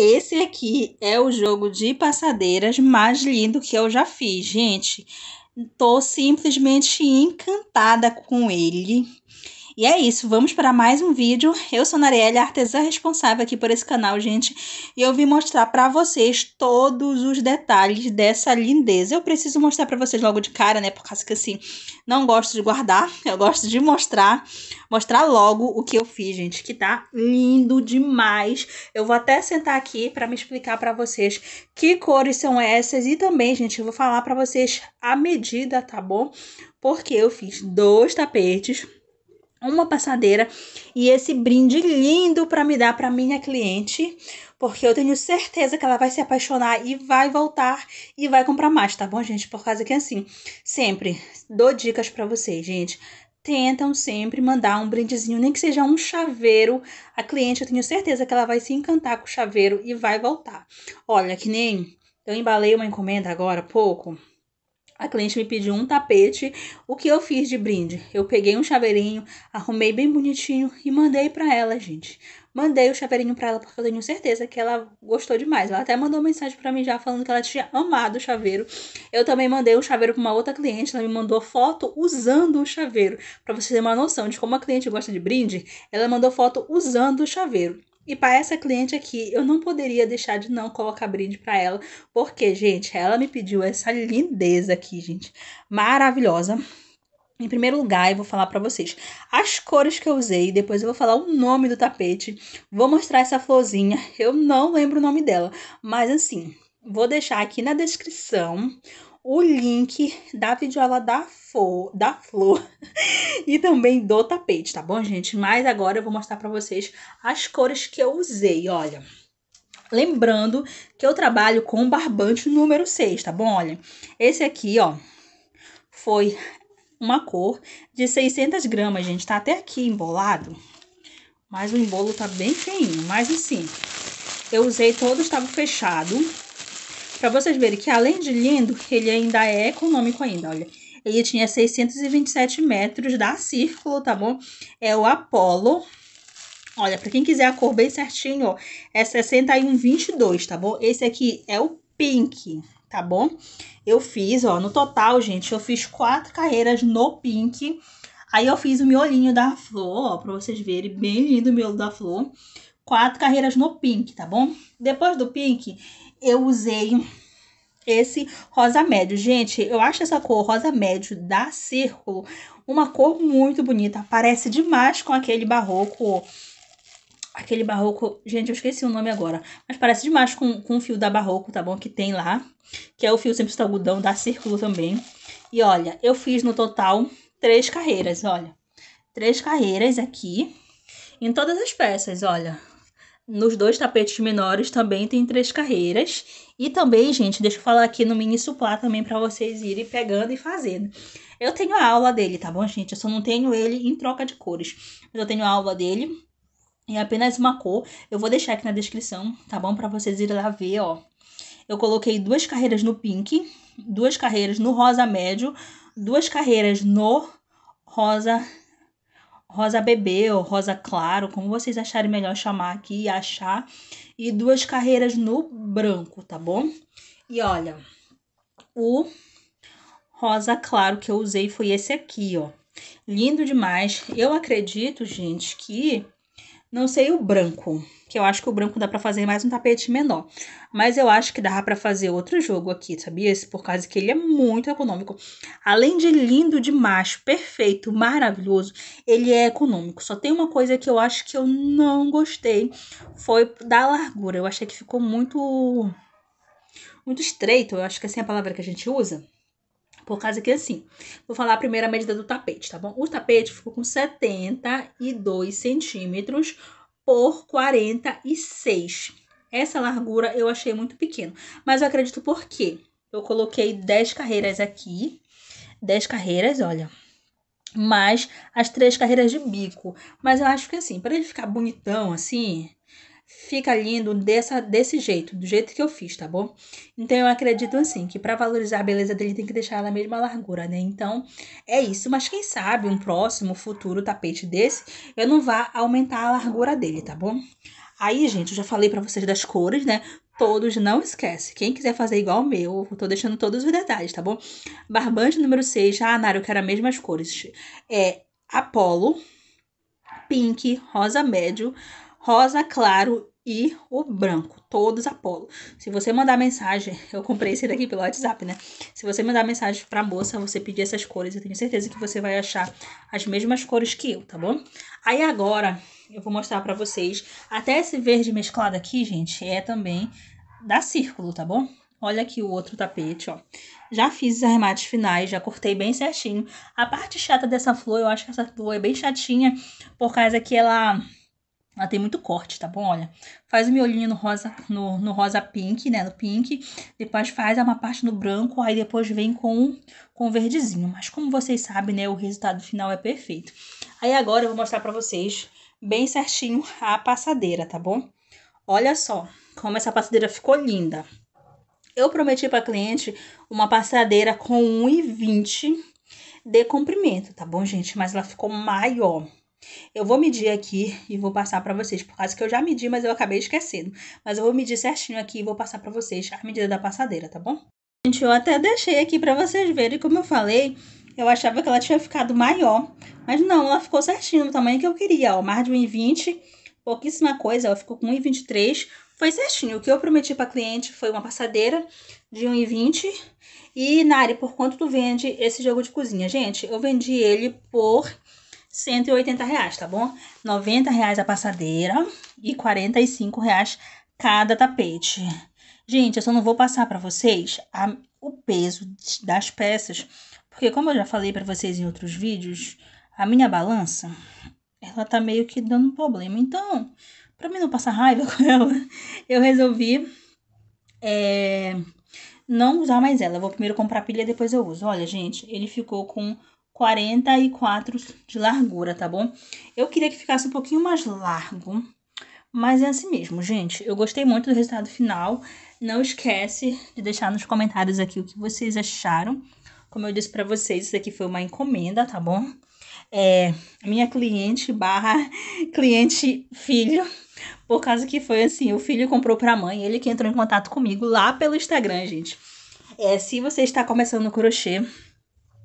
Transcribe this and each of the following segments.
Esse aqui é o jogo de passadeiras mais lindo que eu já fiz, gente. Tô simplesmente encantada com ele. E é isso, vamos para mais um vídeo. Eu sou a Narielle, artesã responsável aqui por esse canal, gente. E eu vim mostrar para vocês todos os detalhes dessa lindeza. Eu preciso mostrar para vocês logo de cara, né? Por causa que assim, não gosto de guardar, eu gosto de mostrar. Mostrar logo o que eu fiz, gente, que tá lindo demais. Eu vou até sentar aqui para me explicar para vocês que cores são essas. E também, gente, eu vou falar para vocês a medida, tá bom? Porque eu fiz dois tapetes uma passadeira e esse brinde lindo para me dar para minha cliente, porque eu tenho certeza que ela vai se apaixonar e vai voltar e vai comprar mais, tá bom, gente? Por causa que assim, sempre dou dicas para vocês, gente. Tentam sempre mandar um brindezinho, nem que seja um chaveiro. A cliente, eu tenho certeza que ela vai se encantar com o chaveiro e vai voltar. Olha, que nem eu embalei uma encomenda agora há pouco a cliente me pediu um tapete. O que eu fiz de brinde? Eu peguei um chaveirinho, arrumei bem bonitinho e mandei para ela, gente. Mandei o chaveirinho para ela porque eu tenho certeza que ela gostou demais. Ela até mandou mensagem para mim já falando que ela tinha amado o chaveiro. Eu também mandei o chaveiro para uma outra cliente, ela me mandou foto usando o chaveiro. Para você ter uma noção de como a cliente gosta de brinde, ela mandou foto usando o chaveiro. E para essa cliente aqui, eu não poderia deixar de não colocar brinde para ela, porque, gente, ela me pediu essa lindeza aqui, gente, maravilhosa. Em primeiro lugar, eu vou falar para vocês as cores que eu usei, depois eu vou falar o nome do tapete, vou mostrar essa florzinha, eu não lembro o nome dela, mas assim, vou deixar aqui na descrição o link da videoaula da, flor, da flor e também do tapete, tá bom, gente? Mas agora eu vou mostrar para vocês as cores que eu usei, olha. Lembrando que eu trabalho com barbante número 6, tá bom? Olha, esse aqui, ó, foi uma cor de 600 gramas, gente. Tá até aqui embolado, mas o embolo tá bem feinho. Mas assim, eu usei todo, estava fechado. Para vocês verem que além de lindo, ele ainda é econômico ainda, olha. Ele tinha 627 metros da Círculo, tá bom? É o Apollo. Olha, para quem quiser a cor bem certinho, ó, é 61,22, tá bom? Esse aqui é o Pink, tá bom? Eu fiz, ó, no total, gente, eu fiz quatro carreiras no Pink. Aí eu fiz o miolinho da flor, ó, pra vocês verem, bem lindo o miolo da flor. Quatro carreiras no Pink, tá bom? Depois do Pink, eu usei esse rosa médio. Gente, eu acho essa cor rosa médio da Círculo uma cor muito bonita. Parece demais com aquele barroco. Aquele barroco, gente, eu esqueci o nome agora. Mas parece demais com, com o fio da barroco, tá bom? Que tem lá. Que é o fio simples algodão da Círculo também. E olha, eu fiz no total três carreiras, olha. Três carreiras aqui. Em todas as peças, olha nos dois tapetes menores também tem três carreiras. E também, gente, deixa eu falar aqui no mini suplá também para vocês irem pegando e fazendo. Eu tenho a aula dele, tá bom, gente? Eu só não tenho ele em troca de cores. Mas eu tenho a aula dele em apenas uma cor. Eu vou deixar aqui na descrição, tá bom? Para vocês irem lá ver, ó. Eu coloquei duas carreiras no pink, duas carreiras no rosa médio, duas carreiras no rosa rosa bebê ou rosa claro, como vocês acharem melhor chamar aqui e achar, e duas carreiras no branco, tá bom? E olha, o rosa claro que eu usei foi esse aqui, ó. Lindo demais. Eu acredito, gente, que não sei o branco, que eu acho que o branco dá para fazer mais um tapete menor. Mas eu acho que dá para fazer outro jogo aqui, sabia? Esse por causa que ele é muito econômico. Além de lindo demais, perfeito, maravilhoso, ele é econômico. Só tem uma coisa que eu acho que eu não gostei, foi da largura. Eu achei que ficou muito muito estreito, eu acho que assim é a palavra que a gente usa. Por causa que assim, vou falar a primeira medida do tapete, tá bom? O tapete ficou com 72 centímetros por 46. Essa largura eu achei muito pequeno, mas eu acredito porque eu coloquei 10 carreiras aqui, 10 carreiras, olha, mais as três carreiras de bico. Mas eu acho que assim, para ele ficar bonitão assim, fica lindo dessa, desse jeito, do jeito que eu fiz, tá bom? Então, eu acredito assim, que para valorizar a beleza dele tem que deixar ela na mesma largura, né? Então, é isso. Mas quem sabe um próximo, futuro tapete desse, eu não vá aumentar a largura dele, tá bom? Aí, gente, eu já falei para vocês das cores, né? Todos, não esquece. Quem quiser fazer igual o meu, eu tô deixando todos os detalhes, tá bom? Barbante número 6, ah, Nara, eu quero as mesmas cores. É Apolo Pink, Rosa Médio, rosa claro e o branco, todos Apolo. Se você mandar mensagem, eu comprei esse daqui pelo WhatsApp, né? Se você mandar mensagem pra moça, você pedir essas cores, eu tenho certeza que você vai achar as mesmas cores que eu, tá bom? Aí agora, eu vou mostrar pra vocês, até esse verde mesclado aqui, gente, é também da Círculo, tá bom? Olha aqui o outro tapete, ó. Já fiz os arremates finais, já cortei bem certinho. A parte chata dessa flor, eu acho que essa flor é bem chatinha, por causa que ela ela tem muito corte, tá bom? Olha, faz o miolinho no rosa, no, no rosa pink, né? No pink. Depois faz é uma parte no branco, aí depois vem com com verdezinho. Mas como vocês sabem, né? O resultado final é perfeito. Aí agora eu vou mostrar pra vocês bem certinho a passadeira, tá bom? Olha só como essa passadeira ficou linda. Eu prometi pra cliente uma passadeira com 1,20 de comprimento, tá bom, gente? Mas ela ficou maior. Eu vou medir aqui e vou passar para vocês, por causa que eu já medi, mas eu acabei esquecendo. Mas eu vou medir certinho aqui e vou passar para vocês a medida da passadeira, tá bom? Gente, eu até deixei aqui para vocês verem, como eu falei, eu achava que ela tinha ficado maior, mas não, ela ficou certinho no tamanho que eu queria, ó, mais de 1,20, pouquíssima coisa, ela ficou com 1,23, foi certinho. O que eu prometi para cliente foi uma passadeira de 1,20 e Nari, por quanto tu vende esse jogo de cozinha? Gente, eu vendi ele por 180 reais, tá bom? 90 reais a passadeira e 45 reais cada tapete. Gente, eu só não vou passar para vocês a, o peso das peças, porque como eu já falei para vocês em outros vídeos, a minha balança, ela tá meio que dando um problema. Então, para mim não passar raiva com ela, eu resolvi é, não usar mais ela. Eu vou primeiro comprar pilha, depois eu uso. Olha, gente, ele ficou com 44 de largura, tá bom? Eu queria que ficasse um pouquinho mais largo, mas é assim mesmo, gente. Eu gostei muito do resultado final. Não esquece de deixar nos comentários aqui o que vocês acharam. Como eu disse para vocês, isso aqui foi uma encomenda, tá bom? É, minha cliente barra cliente filho, por causa que foi assim, o filho comprou para a mãe, ele que entrou em contato comigo lá pelo Instagram, gente. É, se você está começando no crochê,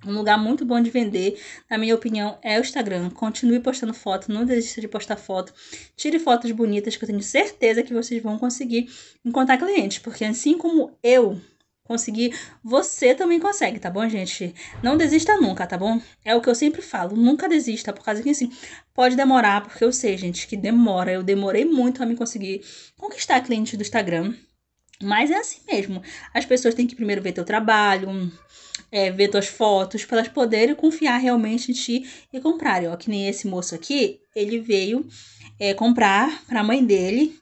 um lugar muito bom de vender, na minha opinião, é o Instagram. Continue postando foto, não desista de postar foto. Tire fotos bonitas, que eu tenho certeza que vocês vão conseguir encontrar clientes. Porque assim como eu consegui, você também consegue, tá bom, gente? Não desista nunca, tá bom? É o que eu sempre falo, nunca desista, por causa que assim, pode demorar, porque eu sei, gente, que demora. Eu demorei muito a me conseguir conquistar clientes do Instagram. Mas é assim mesmo. As pessoas têm que primeiro ver teu trabalho, hum, é, ver tuas fotos, para elas poderem confiar realmente em ti e comprarem. Ó, que nem esse moço aqui, ele veio é, comprar para a mãe dele.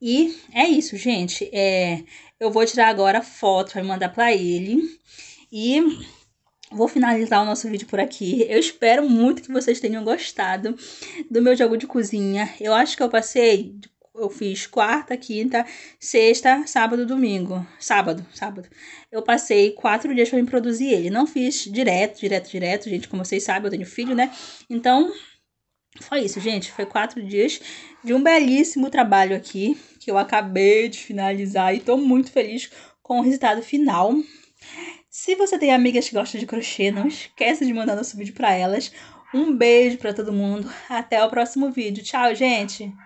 E é isso, gente. É, eu vou tirar agora a foto, vai mandar para ele. E Vou finalizar o nosso vídeo por aqui. Eu espero muito que vocês tenham gostado do meu jogo de cozinha. Eu acho que eu passei eu fiz quarta, quinta, sexta, sábado, domingo. Sábado, sábado. Eu passei quatro dias para produzir ele. Não fiz direto, direto, direto, gente. Como vocês sabem, eu tenho filho, né? Então, foi isso, gente. Foi quatro dias de um belíssimo trabalho aqui que eu acabei de finalizar e tô muito feliz com o resultado final. Se você tem amigas que gostam de crochê, não esqueça de mandar nosso vídeo para elas. Um beijo para todo mundo. Até o próximo vídeo. Tchau, gente.